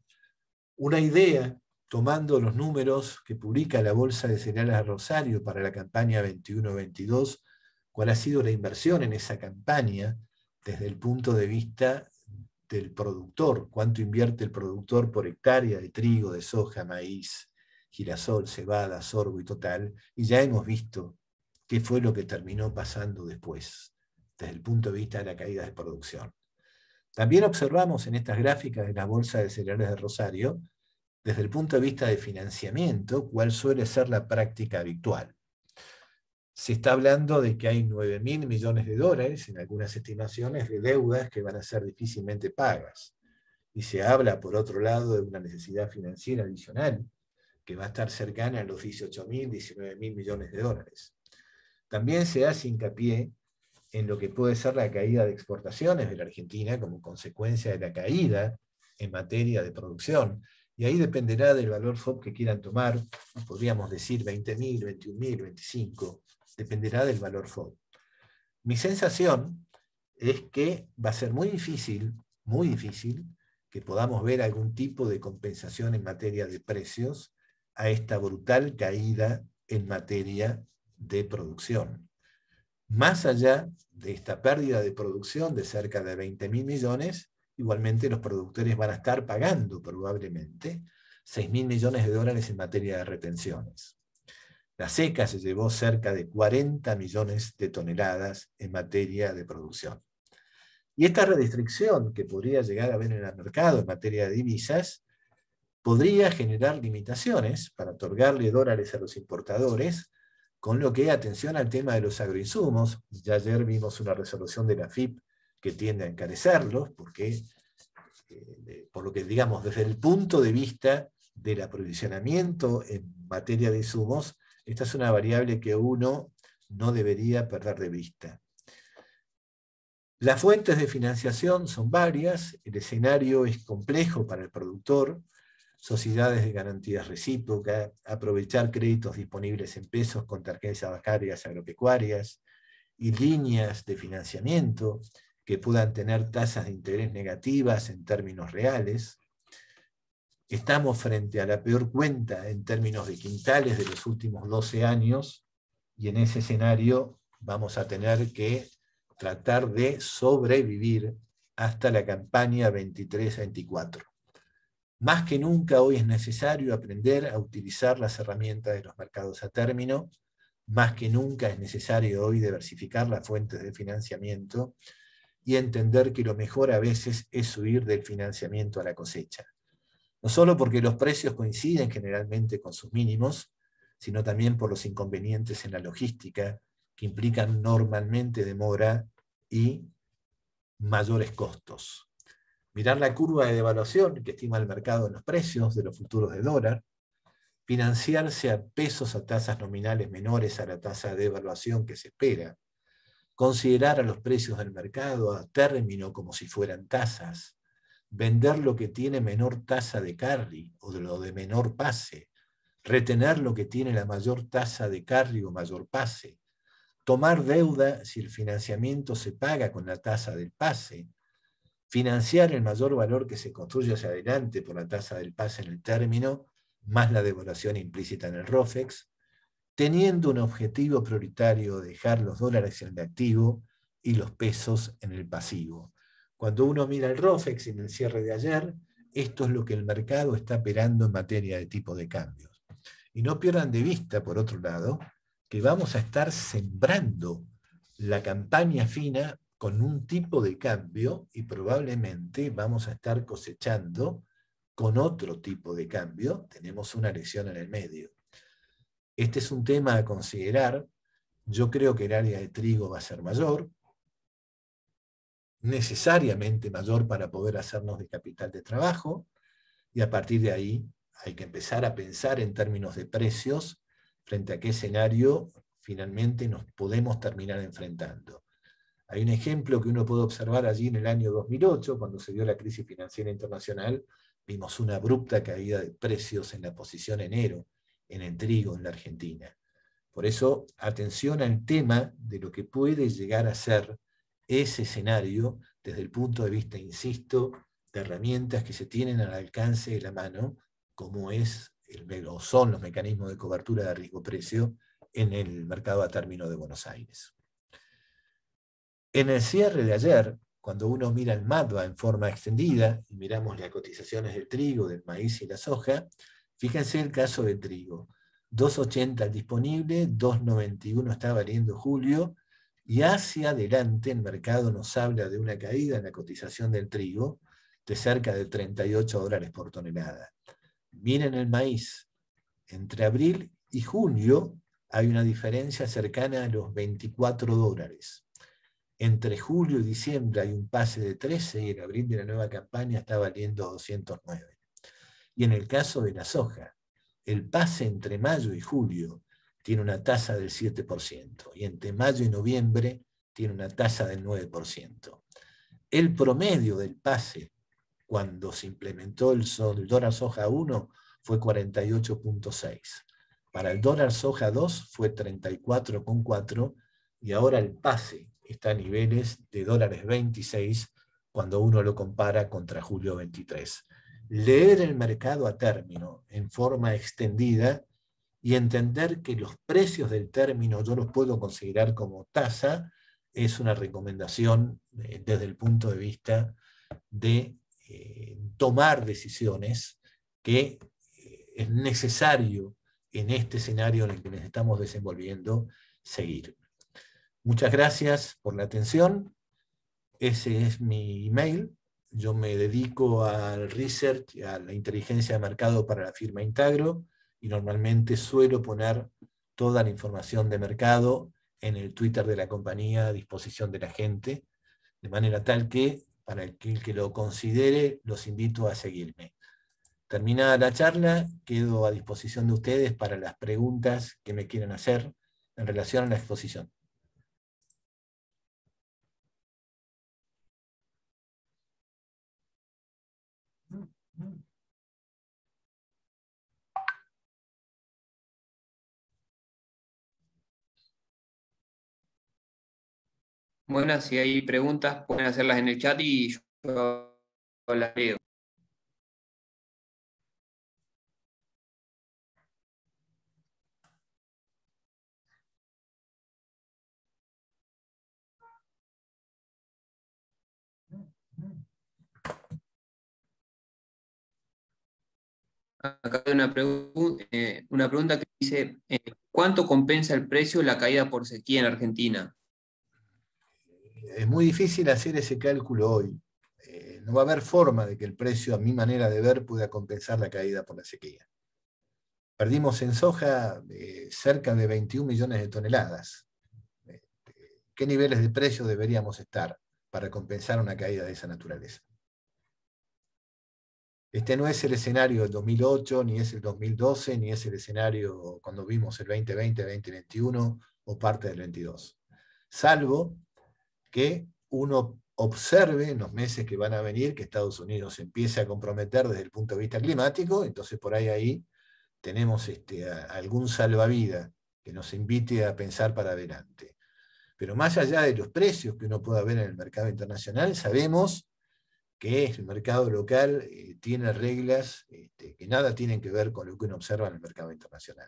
una idea, tomando los números que publica la Bolsa de Cereales Rosario para la campaña 21-22, cuál ha sido la inversión en esa campaña desde el punto de vista del productor, cuánto invierte el productor por hectárea de trigo, de soja, maíz, girasol, cebada, sorbo y total, y ya hemos visto qué fue lo que terminó pasando después, desde el punto de vista de la caída de producción. También observamos en estas gráficas de las bolsas de cereales de Rosario, desde el punto de vista de financiamiento, cuál suele ser la práctica habitual. Se está hablando de que hay 9 mil millones de dólares, en algunas estimaciones, de deudas que van a ser difícilmente pagas. Y se habla, por otro lado, de una necesidad financiera adicional que va a estar cercana a los 18 mil, 19 mil millones de dólares. También se hace hincapié en lo que puede ser la caída de exportaciones de la Argentina como consecuencia de la caída en materia de producción. Y ahí dependerá del valor FOB que quieran tomar, podríamos decir 20.000, 21.000, 25, dependerá del valor FOB. Mi sensación es que va a ser muy difícil, muy difícil, que podamos ver algún tipo de compensación en materia de precios a esta brutal caída en materia de producción. Más allá de esta pérdida de producción de cerca de 20.000 millones, igualmente los productores van a estar pagando probablemente 6.000 millones de dólares en materia de retenciones. La seca se llevó cerca de 40 millones de toneladas en materia de producción. Y esta restricción que podría llegar a haber en el mercado en materia de divisas podría generar limitaciones para otorgarle dólares a los importadores con lo que atención al tema de los agroinsumos. Ya ayer vimos una resolución de la FIP que tiende a encarecerlos, porque, eh, por lo que digamos, desde el punto de vista del aprovisionamiento en materia de insumos, esta es una variable que uno no debería perder de vista. Las fuentes de financiación son varias, el escenario es complejo para el productor, sociedades de garantías recíprocas, aprovechar créditos disponibles en pesos con tarjetas bancarias agropecuarias y líneas de financiamiento que puedan tener tasas de interés negativas en términos reales. Estamos frente a la peor cuenta en términos de quintales de los últimos 12 años y en ese escenario vamos a tener que tratar de sobrevivir hasta la campaña 23-24. Más que nunca hoy es necesario aprender a utilizar las herramientas de los mercados a término, más que nunca es necesario hoy diversificar las fuentes de financiamiento y entender que lo mejor a veces es huir del financiamiento a la cosecha. No solo porque los precios coinciden generalmente con sus mínimos, sino también por los inconvenientes en la logística que implican normalmente demora y mayores costos mirar la curva de devaluación que estima el mercado en los precios de los futuros de dólar, financiarse a pesos a tasas nominales menores a la tasa de devaluación que se espera, considerar a los precios del mercado a término como si fueran tasas, vender lo que tiene menor tasa de carry o de lo de menor pase, retener lo que tiene la mayor tasa de carry o mayor pase, tomar deuda si el financiamiento se paga con la tasa del pase, financiar el mayor valor que se construye hacia adelante por la tasa del pase en el término, más la devaluación implícita en el ROFEX, teniendo un objetivo prioritario de dejar los dólares en el activo y los pesos en el pasivo. Cuando uno mira el ROFEX en el cierre de ayer, esto es lo que el mercado está operando en materia de tipo de cambios. Y no pierdan de vista, por otro lado, que vamos a estar sembrando la campaña fina con un tipo de cambio y probablemente vamos a estar cosechando con otro tipo de cambio, tenemos una lesión en el medio. Este es un tema a considerar. Yo creo que el área de trigo va a ser mayor, necesariamente mayor para poder hacernos de capital de trabajo, y a partir de ahí hay que empezar a pensar en términos de precios frente a qué escenario finalmente nos podemos terminar enfrentando. Hay un ejemplo que uno puede observar allí en el año 2008, cuando se dio la crisis financiera internacional, vimos una abrupta caída de precios en la posición enero, en el trigo en la Argentina. Por eso, atención al tema de lo que puede llegar a ser ese escenario desde el punto de vista, insisto, de herramientas que se tienen al alcance de la mano, como es son los mecanismos de cobertura de riesgo-precio en el mercado a término de Buenos Aires. En el cierre de ayer, cuando uno mira el mapa en forma extendida y miramos las cotizaciones del trigo, del maíz y la soja, fíjense el caso del trigo. 2.80 disponible, 2.91 está valiendo julio, y hacia adelante el mercado nos habla de una caída en la cotización del trigo de cerca de 38 dólares por tonelada. Miren el maíz. Entre abril y junio hay una diferencia cercana a los 24 dólares. Entre julio y diciembre hay un pase de 13 y el abril de la nueva campaña está valiendo 209. Y en el caso de la soja, el pase entre mayo y julio tiene una tasa del 7% y entre mayo y noviembre tiene una tasa del 9%. El promedio del pase cuando se implementó el, el dólar soja 1 fue 48.6. Para el dólar soja 2 fue 34.4 y ahora el pase está a niveles de dólares 26 cuando uno lo compara contra julio 23. Leer el mercado a término en forma extendida y entender que los precios del término yo los puedo considerar como tasa es una recomendación eh, desde el punto de vista de eh, tomar decisiones que eh, es necesario en este escenario en el que nos estamos desenvolviendo seguir. Muchas gracias por la atención. Ese es mi email. Yo me dedico al research, a la inteligencia de mercado para la firma Intagro y normalmente suelo poner toda la información de mercado en el Twitter de la compañía a disposición de la gente, de manera tal que para el que lo considere los invito a seguirme. Terminada la charla, quedo a disposición de ustedes para las preguntas que me quieran hacer en relación a la exposición. Bueno, si hay preguntas, pueden hacerlas en el chat y yo las leo. Acá hay una, pregunta, eh, una pregunta que dice, eh, ¿cuánto compensa el precio la caída por sequía en Argentina? es muy difícil hacer ese cálculo hoy. Eh, no va a haber forma de que el precio, a mi manera de ver, pueda compensar la caída por la sequía. Perdimos en soja eh, cerca de 21 millones de toneladas. Este, ¿Qué niveles de precio deberíamos estar para compensar una caída de esa naturaleza? Este no es el escenario del 2008, ni es el 2012, ni es el escenario cuando vimos el 2020, 2021 o parte del 22. Salvo que uno observe en los meses que van a venir que Estados Unidos empiece a comprometer desde el punto de vista climático, entonces por ahí ahí tenemos este, algún salvavida que nos invite a pensar para adelante. Pero más allá de los precios que uno pueda ver en el mercado internacional, sabemos que el mercado local eh, tiene reglas este, que nada tienen que ver con lo que uno observa en el mercado internacional.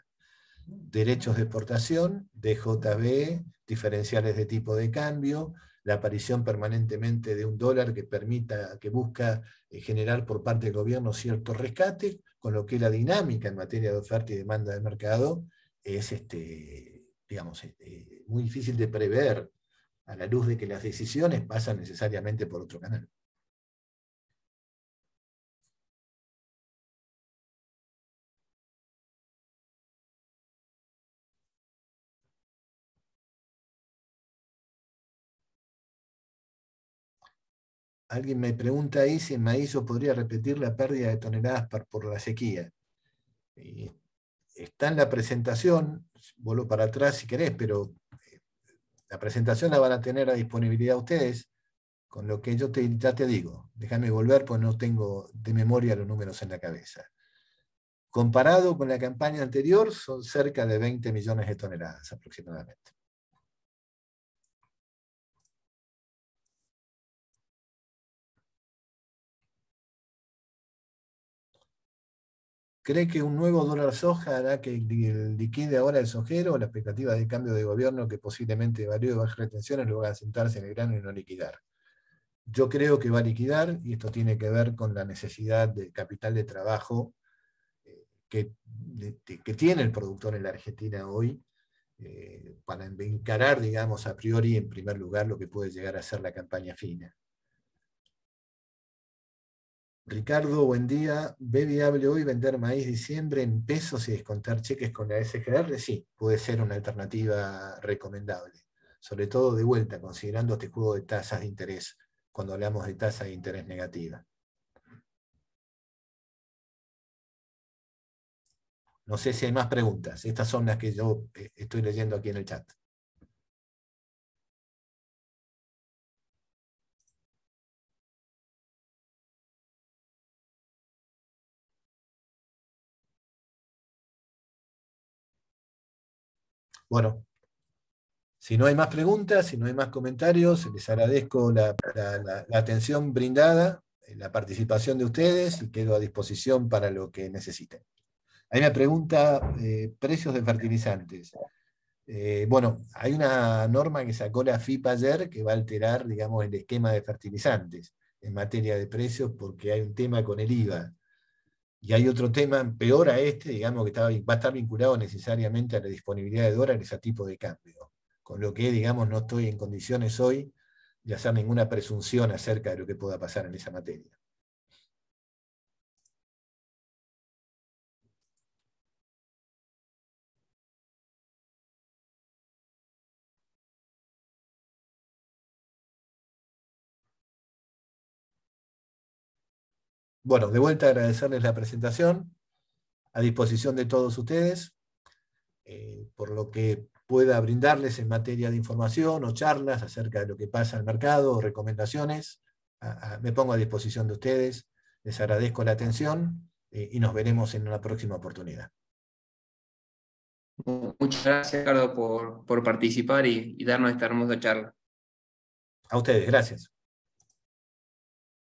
Derechos de exportación, DJB, diferenciales de tipo de cambio, la aparición permanentemente de un dólar que permita, que busca eh, generar por parte del gobierno cierto rescate con lo que la dinámica en materia de oferta y demanda de mercado es, este, digamos, eh, eh, muy difícil de prever a la luz de que las decisiones pasan necesariamente por otro canal. alguien me pregunta ahí si el maíz podría repetir la pérdida de toneladas por, la sequía. está en la presentación, vuelvo para atrás si querés, pero eh, la presentación la van a tener a disponibilidad ustedes, con lo que yo ya te digo, déjame volver pues no tengo de memoria los números en la cabeza. Comparado con la campaña anterior, son cerca de 20 millones de toneladas aproximadamente. ¿Cree que un nuevo dólar soja hará que liquide ahora el sojero o la expectativa de cambio de gobierno que posiblemente de bajas retenciones lo a sentarse en el grano y no liquidar? Yo creo que va a liquidar y esto tiene que ver con la necesidad de capital de trabajo eh, que, tiene el productor en la Argentina hoy eh, para encarar, digamos, a priori en primer lugar lo que puede llegar a ser la campaña fina. Ricardo, buen día. ¿Ve viable hoy vender maíz diciembre en pesos y descontar cheques con la SGR? Sí, puede ser una alternativa recomendable. Sobre todo de vuelta, considerando este juego de tasas de interés, cuando hablamos de tasa de interés negativa. No sé si hay más preguntas. Estas son las que yo eh, estoy leyendo aquí en el chat. Bueno, si no hay más preguntas, si no hay más comentarios, les agradezco la, atención brindada, eh, la participación de ustedes y quedo a disposición para lo que necesiten. Hay una pregunta, eh, precios de fertilizantes. Eh, bueno, hay una norma que sacó la FIPA ayer que va a alterar, digamos, el esquema de fertilizantes en materia de precios porque hay un tema con el IVA. Y hay otro tema peor a este, digamos, que va a estar vinculado necesariamente a la disponibilidad de dólares a tipo de cambio. Con lo que, digamos, no estoy en condiciones hoy de hacer ninguna presunción acerca de lo que pueda pasar en esa materia. Bueno, de vuelta agradecerles la presentación, a disposición de todos ustedes, eh, por lo que pueda brindarles en materia de información o charlas acerca de lo que pasa al mercado o recomendaciones. me pongo a disposición de ustedes, les agradezco la atención eh, y nos veremos en una próxima oportunidad. Muchas gracias, Ricardo, por, participar y darnos esta hermosa charla. A ustedes, gracias.